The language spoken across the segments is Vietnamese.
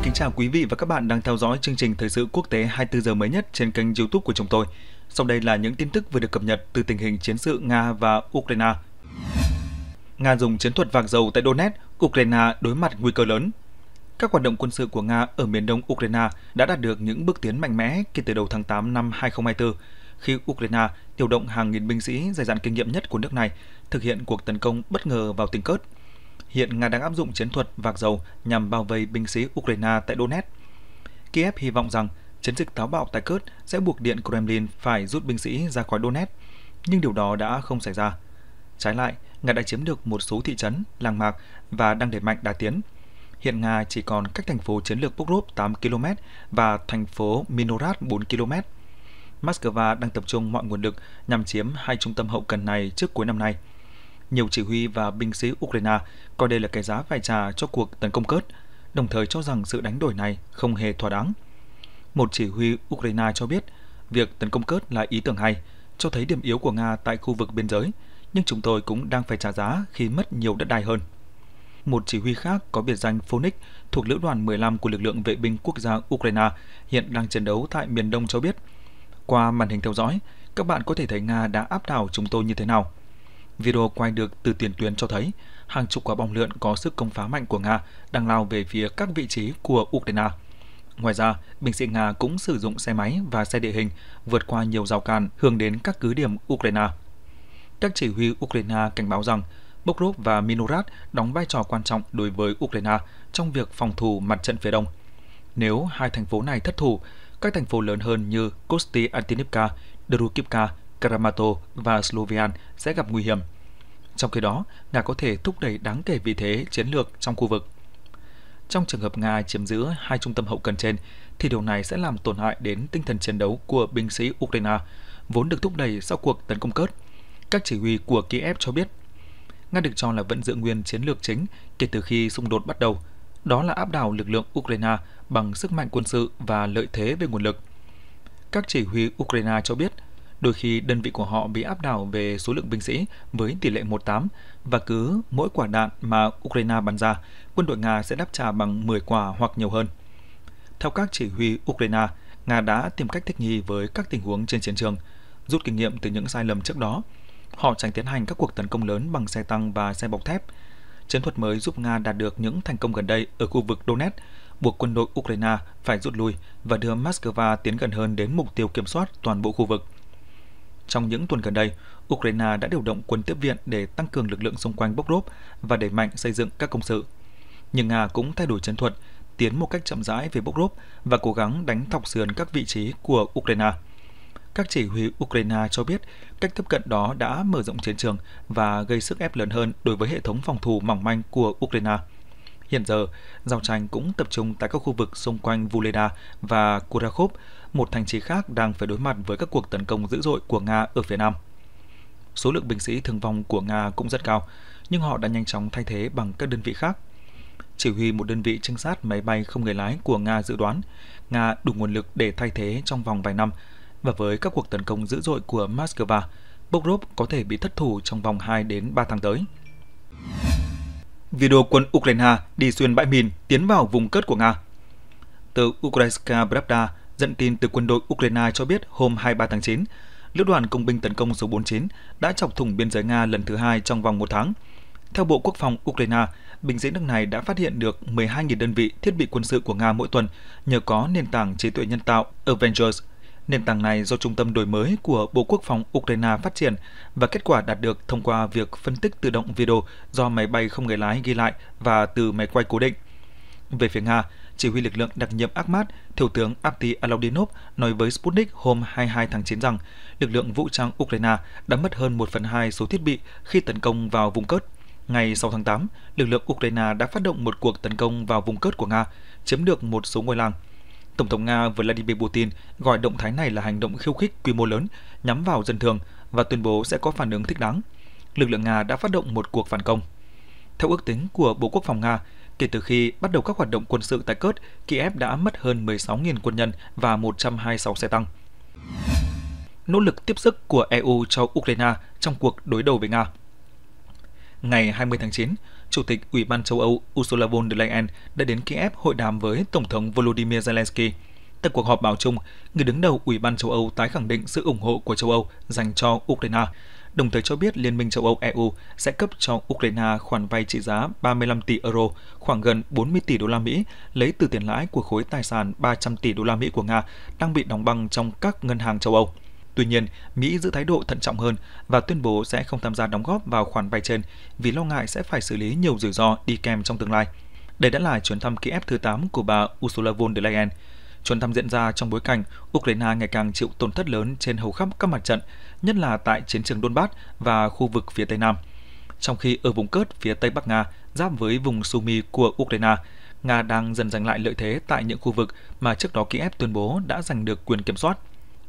Xin kính chào quý vị và các bạn đang theo dõi chương trình thời sự quốc tế 24 giờ mới nhất trên kênh YouTube của chúng tôi. Sau đây là những tin tức vừa được cập nhật từ tình hình chiến sự Nga và Ukraine. Nga dùng chiến thuật vàng dầu tại Donetsk, Ukraine đối mặt nguy cơ lớn. Các hoạt động quân sự của Nga ở miền đông Ukraine đã đạt được những bước tiến mạnh mẽ kể từ đầu tháng 8 năm 2024, khi Ukraine điều động hàng nghìn binh sĩ dày dặn kinh nghiệm nhất của nước này thực hiện cuộc tấn công bất ngờ vào tỉnh Cớt hiện Nga đang áp dụng chiến thuật vạc dầu nhằm bao vây binh sĩ Ukraine tại Donetsk. Kiev hy vọng rằng chiến dịch táo bạo tại Kurt sẽ buộc Điện Kremlin phải rút binh sĩ ra khỏi Donetsk, nhưng điều đó đã không xảy ra. Trái lại, Nga đã chiếm được một số thị trấn, làng mạc và đang đẩy mạnh đà tiến. Hiện Nga chỉ còn cách thành phố chiến lược Pokrov 8 km và thành phố minorat 4 km. Moscow đang tập trung mọi nguồn lực nhằm chiếm hai trung tâm hậu cần này trước cuối năm nay nhiều chỉ huy và binh sĩ Ukraine coi đây là cái giá phải trả cho cuộc tấn công cớt, đồng thời cho rằng sự đánh đổi này không hề thỏa đáng. Một chỉ huy Ukraine cho biết, việc tấn công cớt là ý tưởng hay, cho thấy điểm yếu của Nga tại khu vực biên giới, nhưng chúng tôi cũng đang phải trả giá khi mất nhiều đất đai hơn. Một chỉ huy khác có biệt danh Phoenix thuộc lữ đoàn 15 của lực lượng vệ binh quốc gia Ukraine hiện đang chiến đấu tại miền đông cho biết. Qua màn hình theo dõi, các bạn có thể thấy Nga đã áp đảo chúng tôi như thế nào. Video quay được từ tiền tuyến cho thấy hàng chục quả bom lượn có sức công phá mạnh của Nga đang lao về phía các vị trí của Ukraine. Ngoài ra, binh sĩ Nga cũng sử dụng xe máy và xe địa hình vượt qua nhiều rào cản hướng đến các cứ điểm Ukraine. Các chỉ huy Ukraine cảnh báo rằng Bokrov và Minorat đóng vai trò quan trọng đối với Ukraine trong việc phòng thủ mặt trận phía đông. Nếu hai thành phố này thất thủ, các thành phố lớn hơn như Kosti Antinivka, Drukivka Kramato và Slovian sẽ gặp nguy hiểm. Trong khi đó, Nga có thể thúc đẩy đáng kể vị thế chiến lược trong khu vực. Trong trường hợp Nga chiếm giữ hai trung tâm hậu cần trên, thì điều này sẽ làm tổn hại đến tinh thần chiến đấu của binh sĩ Ukraine, vốn được thúc đẩy sau cuộc tấn công cớt. Các chỉ huy của Kiev cho biết, Nga được cho là vẫn giữ nguyên chiến lược chính kể từ khi xung đột bắt đầu, đó là áp đảo lực lượng Ukraine bằng sức mạnh quân sự và lợi thế về nguồn lực. Các chỉ huy Ukraine cho biết Đôi khi đơn vị của họ bị áp đảo về số lượng binh sĩ với tỷ lệ 1-8 và cứ mỗi quả đạn mà Ukraine bắn ra, quân đội Nga sẽ đáp trả bằng 10 quả hoặc nhiều hơn. Theo các chỉ huy Ukraine, Nga đã tìm cách thích nghi với các tình huống trên chiến trường, rút kinh nghiệm từ những sai lầm trước đó. Họ tránh tiến hành các cuộc tấn công lớn bằng xe tăng và xe bọc thép. Chiến thuật mới giúp Nga đạt được những thành công gần đây ở khu vực Donetsk, buộc quân đội Ukraine phải rút lui và đưa Moscow tiến gần hơn đến mục tiêu kiểm soát toàn bộ khu vực – trong những tuần gần đây, Ukraine đã điều động quân tiếp viện để tăng cường lực lượng xung quanh Bokrov và đẩy mạnh xây dựng các công sự. Nhưng Nga cũng thay đổi chiến thuật, tiến một cách chậm rãi về Bokrov và cố gắng đánh thọc sườn các vị trí của Ukraine. Các chỉ huy Ukraine cho biết cách tiếp cận đó đã mở rộng chiến trường và gây sức ép lớn hơn đối với hệ thống phòng thủ mỏng manh của Ukraine. Hiện giờ, giao tranh cũng tập trung tại các khu vực xung quanh Vuleda và Kurakhov, một thành trì khác đang phải đối mặt với các cuộc tấn công dữ dội của Nga ở phía Nam. Số lượng binh sĩ thương vong của Nga cũng rất cao, nhưng họ đã nhanh chóng thay thế bằng các đơn vị khác. Chỉ huy một đơn vị trinh sát máy bay không người lái của Nga dự đoán, Nga đủ nguồn lực để thay thế trong vòng vài năm, và với các cuộc tấn công dữ dội của Moscow, Bokrov có thể bị thất thủ trong vòng 2 đến 3 tháng tới video quân Ukraine đi xuyên bãi mìn tiến vào vùng cất của Nga. Từ Ukrainska Pravda dẫn tin từ quân đội Ukraine cho biết hôm 23 tháng 9, lữ đoàn công binh tấn công số 49 đã chọc thủng biên giới Nga lần thứ hai trong vòng một tháng. Theo Bộ Quốc phòng Ukraine, binh sĩ nước này đã phát hiện được 12.000 đơn vị thiết bị quân sự của Nga mỗi tuần nhờ có nền tảng trí tuệ nhân tạo Avengers Nền tảng này do Trung tâm Đổi mới của Bộ Quốc phòng Ukraine phát triển và kết quả đạt được thông qua việc phân tích tự động video do máy bay không người lái ghi lại và từ máy quay cố định. Về phía Nga, chỉ huy lực lượng đặc nhiệm Akhmat, Thiếu tướng Apti Alaudinov nói với Sputnik hôm 22 tháng 9 rằng lực lượng vũ trang Ukraine đã mất hơn 1 phần 2 số thiết bị khi tấn công vào vùng cớt. Ngày 6 tháng 8, lực lượng Ukraine đã phát động một cuộc tấn công vào vùng cớt của Nga, chiếm được một số ngôi làng – Tổng thống Nga Vladimir Putin gọi động thái này là hành động khiêu khích quy mô lớn nhắm vào dân thường và tuyên bố sẽ có phản ứng thích đáng. Lực lượng Nga đã phát động một cuộc phản công. Theo ước tính của Bộ Quốc phòng Nga, kể từ khi bắt đầu các hoạt động quân sự tại Kurt, Kiev đã mất hơn 16.000 quân nhân và 126 xe tăng. Nỗ lực tiếp sức của EU cho Ukraine trong cuộc đối đầu với Nga Ngày 20 tháng 9, Chủ tịch Ủy ban châu Âu Ursula von der Leyen đã đến Kiev hội đàm với Tổng thống Volodymyr Zelensky. Tại cuộc họp báo chung, người đứng đầu Ủy ban châu Âu tái khẳng định sự ủng hộ của châu Âu dành cho Ukraine, đồng thời cho biết Liên minh châu Âu EU sẽ cấp cho Ukraine khoản vay trị giá 35 tỷ euro, khoảng gần 40 tỷ đô la Mỹ, lấy từ tiền lãi của khối tài sản 300 tỷ đô la Mỹ của Nga đang bị đóng băng trong các ngân hàng châu Âu. Tuy nhiên, Mỹ giữ thái độ thận trọng hơn và tuyên bố sẽ không tham gia đóng góp vào khoản vay trên vì lo ngại sẽ phải xử lý nhiều rủi ro đi kèm trong tương lai. Đây đã là chuyến thăm Kiev thứ 8 của bà Ursula von der Leyen. Chuyến thăm diễn ra trong bối cảnh Ukraine ngày càng chịu tổn thất lớn trên hầu khắp các mặt trận, nhất là tại chiến trường Donbass và khu vực phía Tây Nam. Trong khi ở vùng cớt phía Tây Bắc Nga giáp với vùng Sumy của Ukraine, Nga đang dần giành lại lợi thế tại những khu vực mà trước đó Kiev tuyên bố đã giành được quyền kiểm soát.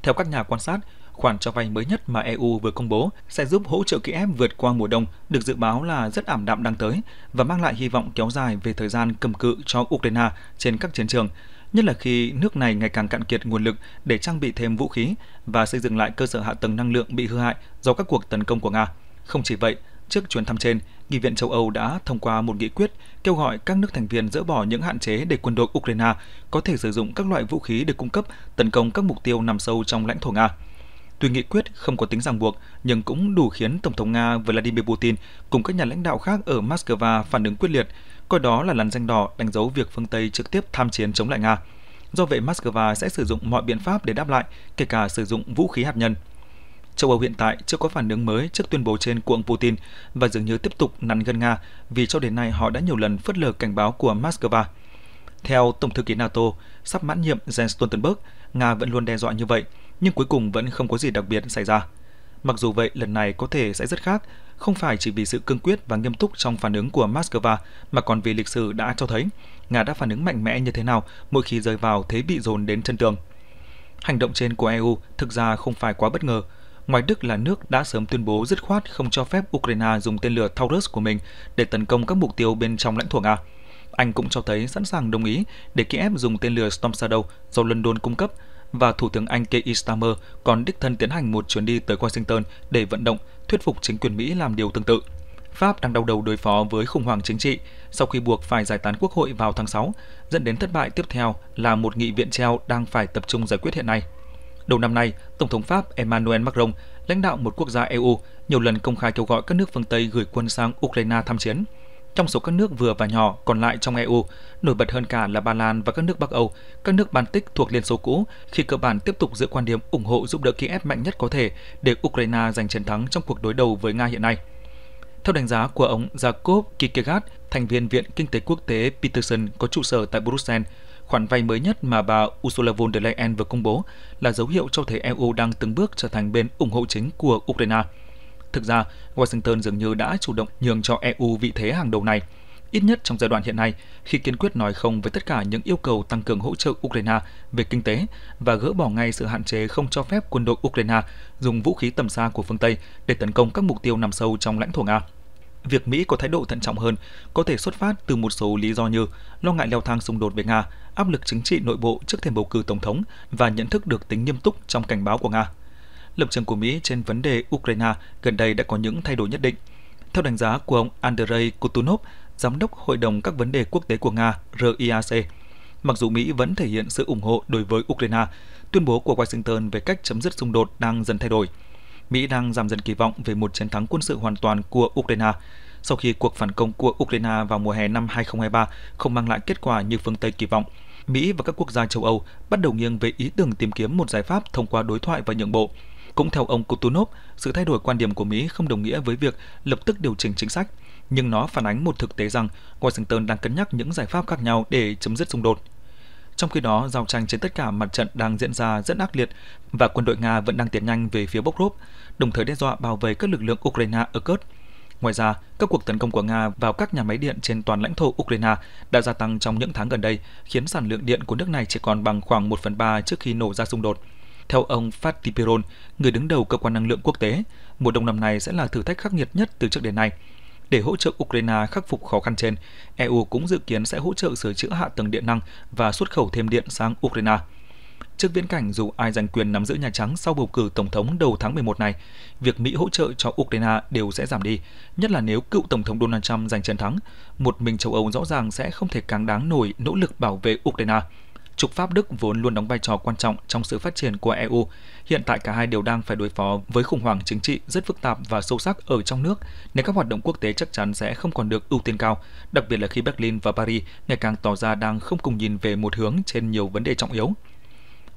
Theo các nhà quan sát, khoản cho vay mới nhất mà EU vừa công bố sẽ giúp hỗ trợ Kiev vượt qua mùa đông được dự báo là rất ảm đạm đang tới và mang lại hy vọng kéo dài về thời gian cầm cự cho Ukraine trên các chiến trường, nhất là khi nước này ngày càng cạn kiệt nguồn lực để trang bị thêm vũ khí và xây dựng lại cơ sở hạ tầng năng lượng bị hư hại do các cuộc tấn công của Nga. Không chỉ vậy, trước chuyến thăm trên, Nghị viện châu Âu đã thông qua một nghị quyết kêu gọi các nước thành viên dỡ bỏ những hạn chế để quân đội Ukraine có thể sử dụng các loại vũ khí để cung cấp tấn công các mục tiêu nằm sâu trong lãnh thổ Nga. Tuy nghị quyết không có tính ràng buộc, nhưng cũng đủ khiến Tổng thống Nga Vladimir Putin cùng các nhà lãnh đạo khác ở Moscow phản ứng quyết liệt, coi đó là làn danh đỏ đánh dấu việc phương Tây trực tiếp tham chiến chống lại Nga. Do vậy, Moscow sẽ sử dụng mọi biện pháp để đáp lại, kể cả sử dụng vũ khí hạt nhân. Châu Âu hiện tại chưa có phản ứng mới trước tuyên bố trên của ông Putin và dường như tiếp tục nắn gân Nga vì cho đến nay họ đã nhiều lần phớt lờ cảnh báo của Moscow. Theo Tổng thư ký NATO, sắp mãn nhiệm Jens Stoltenberg, Nga vẫn luôn đe dọa như vậy, nhưng cuối cùng vẫn không có gì đặc biệt xảy ra. Mặc dù vậy, lần này có thể sẽ rất khác, không phải chỉ vì sự cương quyết và nghiêm túc trong phản ứng của Moscow mà còn vì lịch sử đã cho thấy Nga đã phản ứng mạnh mẽ như thế nào mỗi khi rơi vào thế bị dồn đến chân tường. Hành động trên của EU thực ra không phải quá bất ngờ. Ngoài Đức là nước đã sớm tuyên bố dứt khoát không cho phép Ukraine dùng tên lửa Taurus của mình để tấn công các mục tiêu bên trong lãnh thổ Nga. Anh cũng cho thấy sẵn sàng đồng ý để Kiev dùng tên lửa Storm Shadow do London cung cấp và Thủ tướng Anh Keir Starmer còn đích thân tiến hành một chuyến đi tới Washington để vận động, thuyết phục chính quyền Mỹ làm điều tương tự. Pháp đang đau đầu đối phó với khủng hoảng chính trị sau khi buộc phải giải tán quốc hội vào tháng 6, dẫn đến thất bại tiếp theo là một nghị viện treo đang phải tập trung giải quyết hiện nay. Đầu năm nay, Tổng thống Pháp Emmanuel Macron, lãnh đạo một quốc gia EU, nhiều lần công khai kêu gọi các nước phương Tây gửi quân sang Ukraine tham chiến – trong số các nước vừa và nhỏ còn lại trong EU, nổi bật hơn cả là Ba Lan và các nước Bắc Âu, các nước Baltic thuộc Liên Xô cũ, khi cơ bản tiếp tục giữ quan điểm ủng hộ giúp đỡ Kiev mạnh nhất có thể để Ukraine giành chiến thắng trong cuộc đối đầu với Nga hiện nay. Theo đánh giá của ông Jakob Kierkegaard, thành viên Viện Kinh tế Quốc tế Peterson có trụ sở tại Bruxelles, khoản vay mới nhất mà bà Ursula von der Leyen vừa công bố là dấu hiệu cho thấy EU đang từng bước trở thành bên ủng hộ chính của Ukraine. Thực ra, Washington dường như đã chủ động nhường cho EU vị thế hàng đầu này, ít nhất trong giai đoạn hiện nay, khi kiên quyết nói không với tất cả những yêu cầu tăng cường hỗ trợ Ukraine về kinh tế và gỡ bỏ ngay sự hạn chế không cho phép quân đội Ukraine dùng vũ khí tầm xa của phương Tây để tấn công các mục tiêu nằm sâu trong lãnh thổ Nga. Việc Mỹ có thái độ thận trọng hơn có thể xuất phát từ một số lý do như lo ngại leo thang xung đột với Nga, áp lực chính trị nội bộ trước thềm bầu cử tổng thống và nhận thức được tính nghiêm túc trong cảnh báo của Nga lập trường của Mỹ trên vấn đề Ukraine gần đây đã có những thay đổi nhất định. Theo đánh giá của ông Andrei Kutunov, Giám đốc Hội đồng các vấn đề quốc tế của Nga RIAC, mặc dù Mỹ vẫn thể hiện sự ủng hộ đối với Ukraine, tuyên bố của Washington về cách chấm dứt xung đột đang dần thay đổi. Mỹ đang giảm dần kỳ vọng về một chiến thắng quân sự hoàn toàn của Ukraine sau khi cuộc phản công của Ukraine vào mùa hè năm 2023 không mang lại kết quả như phương Tây kỳ vọng. Mỹ và các quốc gia châu Âu bắt đầu nghiêng về ý tưởng tìm kiếm một giải pháp thông qua đối thoại và nhượng bộ. Cũng theo ông Kutunov, sự thay đổi quan điểm của Mỹ không đồng nghĩa với việc lập tức điều chỉnh chính sách, nhưng nó phản ánh một thực tế rằng Washington đang cân nhắc những giải pháp khác nhau để chấm dứt xung đột. Trong khi đó, giao tranh trên tất cả mặt trận đang diễn ra rất ác liệt và quân đội Nga vẫn đang tiến nhanh về phía Bokrov, đồng thời đe dọa bảo vệ các lực lượng Ukraine ở Cốt. Ngoài ra, các cuộc tấn công của Nga vào các nhà máy điện trên toàn lãnh thổ Ukraine đã gia tăng trong những tháng gần đây, khiến sản lượng điện của nước này chỉ còn bằng khoảng 1 phần 3 trước khi nổ ra xung đột. Theo ông Fatih Birol, người đứng đầu Cơ quan Năng lượng Quốc tế, mùa đông năm nay sẽ là thử thách khắc nghiệt nhất từ trước đến nay. Để hỗ trợ Ukraine khắc phục khó khăn trên, EU cũng dự kiến sẽ hỗ trợ sửa chữa hạ tầng điện năng và xuất khẩu thêm điện sang Ukraine. Trước viễn cảnh dù ai giành quyền nắm giữ Nhà Trắng sau bầu cử Tổng thống đầu tháng 11 này, việc Mỹ hỗ trợ cho Ukraine đều sẽ giảm đi, nhất là nếu cựu Tổng thống Donald Trump giành chiến thắng. Một mình châu Âu rõ ràng sẽ không thể càng đáng nổi nỗ lực bảo vệ Ukraine. Trục Pháp Đức vốn luôn đóng vai trò quan trọng trong sự phát triển của EU. Hiện tại cả hai đều đang phải đối phó với khủng hoảng chính trị rất phức tạp và sâu sắc ở trong nước, nên các hoạt động quốc tế chắc chắn sẽ không còn được ưu tiên cao, đặc biệt là khi Berlin và Paris ngày càng tỏ ra đang không cùng nhìn về một hướng trên nhiều vấn đề trọng yếu.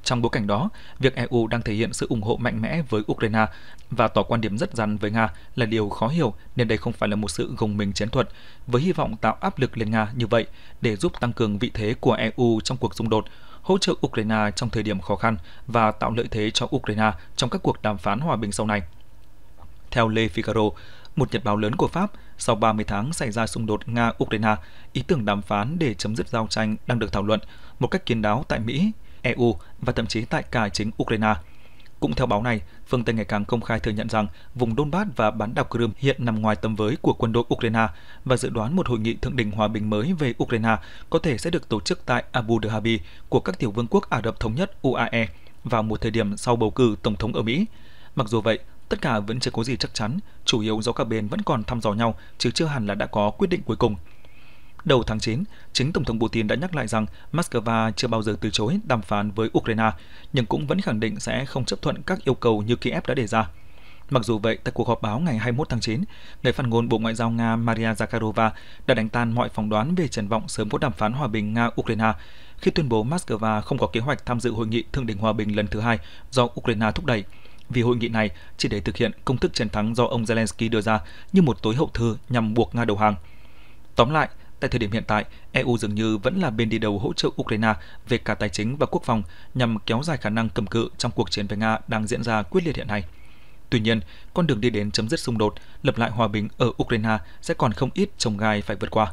Trong bối cảnh đó, việc EU đang thể hiện sự ủng hộ mạnh mẽ với Ukraine và tỏ quan điểm rất rắn với Nga là điều khó hiểu nên đây không phải là một sự gồng mình chiến thuật, với hy vọng tạo áp lực lên Nga như vậy để giúp tăng cường vị thế của EU trong cuộc xung đột, hỗ trợ Ukraine trong thời điểm khó khăn và tạo lợi thế cho Ukraine trong các cuộc đàm phán hòa bình sau này. Theo Le Figaro, một nhật báo lớn của Pháp, sau 30 tháng xảy ra xung đột Nga-Ukraine, ý tưởng đàm phán để chấm dứt giao tranh đang được thảo luận một cách kiến đáo tại Mỹ EU và thậm chí tại cả chính Ukraine. Cũng theo báo này, phương Tây ngày càng công khai thừa nhận rằng vùng Donbass và bán đảo Crimea hiện nằm ngoài tầm với của quân đội Ukraine và dự đoán một hội nghị thượng đỉnh hòa bình mới về Ukraine có thể sẽ được tổ chức tại Abu Dhabi của các tiểu vương quốc Ả Rập Thống Nhất UAE vào một thời điểm sau bầu cử tổng thống ở Mỹ. Mặc dù vậy, tất cả vẫn chưa có gì chắc chắn, chủ yếu do các bên vẫn còn thăm dò nhau chứ chưa hẳn là đã có quyết định cuối cùng – Đầu tháng 9, chính Tổng thống Putin đã nhắc lại rằng Moscow chưa bao giờ từ chối đàm phán với Ukraine, nhưng cũng vẫn khẳng định sẽ không chấp thuận các yêu cầu như Kiev đã đề ra. Mặc dù vậy, tại cuộc họp báo ngày 21 tháng 9, người phát ngôn Bộ Ngoại giao Nga Maria Zakharova đã đánh tan mọi phỏng đoán về triển vọng sớm có đàm phán hòa bình Nga-Ukraine khi tuyên bố Moscow không có kế hoạch tham dự hội nghị thượng đỉnh hòa bình lần thứ hai do Ukraine thúc đẩy vì hội nghị này chỉ để thực hiện công thức chiến thắng do ông Zelensky đưa ra như một tối hậu thư nhằm buộc Nga đầu hàng. Tóm lại, Tại thời điểm hiện tại, EU dường như vẫn là bên đi đầu hỗ trợ Ukraine về cả tài chính và quốc phòng nhằm kéo dài khả năng cầm cự trong cuộc chiến với Nga đang diễn ra quyết liệt hiện nay. Tuy nhiên, con đường đi đến chấm dứt xung đột, lập lại hòa bình ở Ukraine sẽ còn không ít trồng gai phải vượt qua.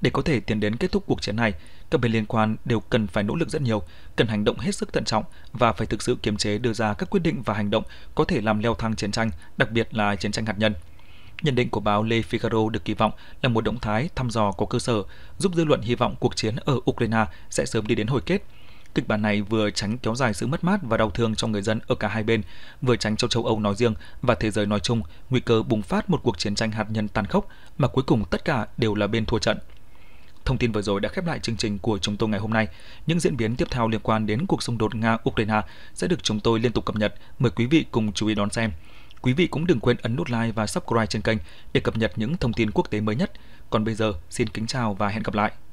Để có thể tiến đến kết thúc cuộc chiến này, các bên liên quan đều cần phải nỗ lực rất nhiều, cần hành động hết sức thận trọng và phải thực sự kiềm chế đưa ra các quyết định và hành động có thể làm leo thang chiến tranh, đặc biệt là chiến tranh hạt nhân. Nhận định của báo Le Figaro được kỳ vọng là một động thái thăm dò có cơ sở, giúp dư luận hy vọng cuộc chiến ở Ukraine sẽ sớm đi đến hồi kết. Kịch bản này vừa tránh kéo dài sự mất mát và đau thương cho người dân ở cả hai bên, vừa tránh cho châu Âu nói riêng và thế giới nói chung nguy cơ bùng phát một cuộc chiến tranh hạt nhân tàn khốc mà cuối cùng tất cả đều là bên thua trận. Thông tin vừa rồi đã khép lại chương trình của chúng tôi ngày hôm nay. Những diễn biến tiếp theo liên quan đến cuộc xung đột Nga-Ukraine sẽ được chúng tôi liên tục cập nhật. Mời quý vị cùng chú ý đón xem. Quý vị cũng đừng quên ấn nút like và subscribe trên kênh để cập nhật những thông tin quốc tế mới nhất. Còn bây giờ, xin kính chào và hẹn gặp lại!